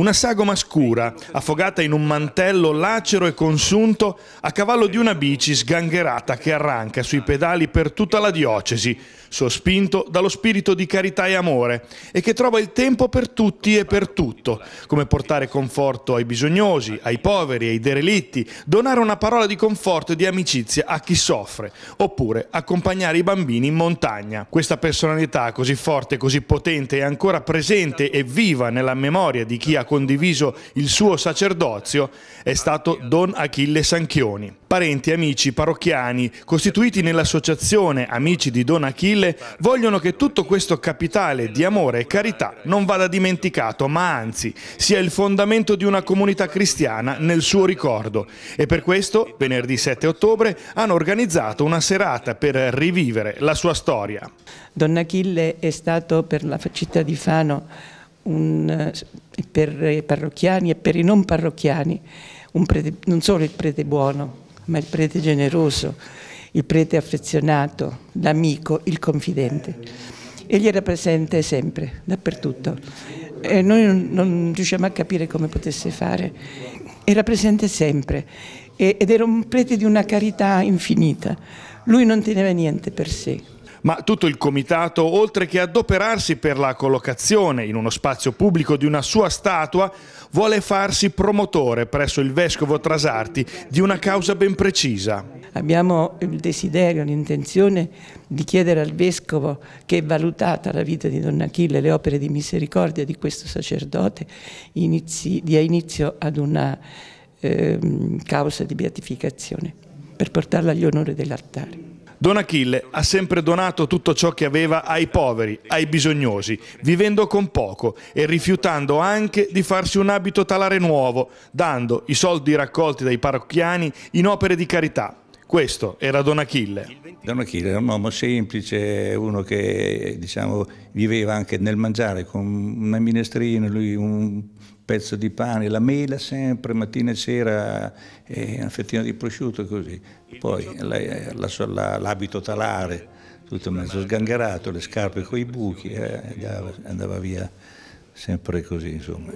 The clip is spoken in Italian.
Una sagoma scura, affogata in un mantello lacero e consunto, a cavallo di una bici sgangherata che arranca sui pedali per tutta la diocesi, sospinto dallo spirito di carità e amore, e che trova il tempo per tutti e per tutto, come portare conforto ai bisognosi, ai poveri, ai derelitti, donare una parola di conforto e di amicizia a chi soffre, oppure accompagnare i bambini in montagna. Questa personalità così forte, così potente è ancora presente e viva nella memoria di chi ha condiviso il suo sacerdozio è stato Don Achille Sanchioni. Parenti, amici, parrocchiani, costituiti nell'associazione Amici di Don Achille, vogliono che tutto questo capitale di amore e carità non vada dimenticato, ma anzi sia il fondamento di una comunità cristiana nel suo ricordo. E per questo, venerdì 7 ottobre, hanno organizzato una serata per rivivere la sua storia. Don Achille è stato per la città di Fano un, eh, per i parrocchiani e per i non parrocchiani, prete, non solo il prete buono, ma il prete generoso, il prete affezionato, l'amico, il confidente. Egli era presente sempre, dappertutto. E noi non, non riusciamo a capire come potesse fare. Era presente sempre e, ed era un prete di una carità infinita. Lui non teneva niente per sé, ma tutto il comitato, oltre che adoperarsi per la collocazione in uno spazio pubblico di una sua statua, vuole farsi promotore presso il vescovo Trasarti di una causa ben precisa. Abbiamo il desiderio, l'intenzione di chiedere al vescovo che valutata la vita di Don Achille e le opere di misericordia di questo sacerdote, inizi, dia inizio ad una eh, causa di beatificazione per portarla agli onori dell'altare. Don Achille ha sempre donato tutto ciò che aveva ai poveri, ai bisognosi, vivendo con poco e rifiutando anche di farsi un abito talare nuovo, dando i soldi raccolti dai parrocchiani in opere di carità. Questo era Don Achille. Don Achille era un uomo semplice, uno che diciamo, viveva anche nel mangiare con una minestrina, lui un pezzo di pane, la mela sempre, mattina e sera, e una fettina di prosciutto così. Poi l'abito talare, tutto mezzo sgangherato, le scarpe con i buchi, eh, andava, andava via sempre così insomma.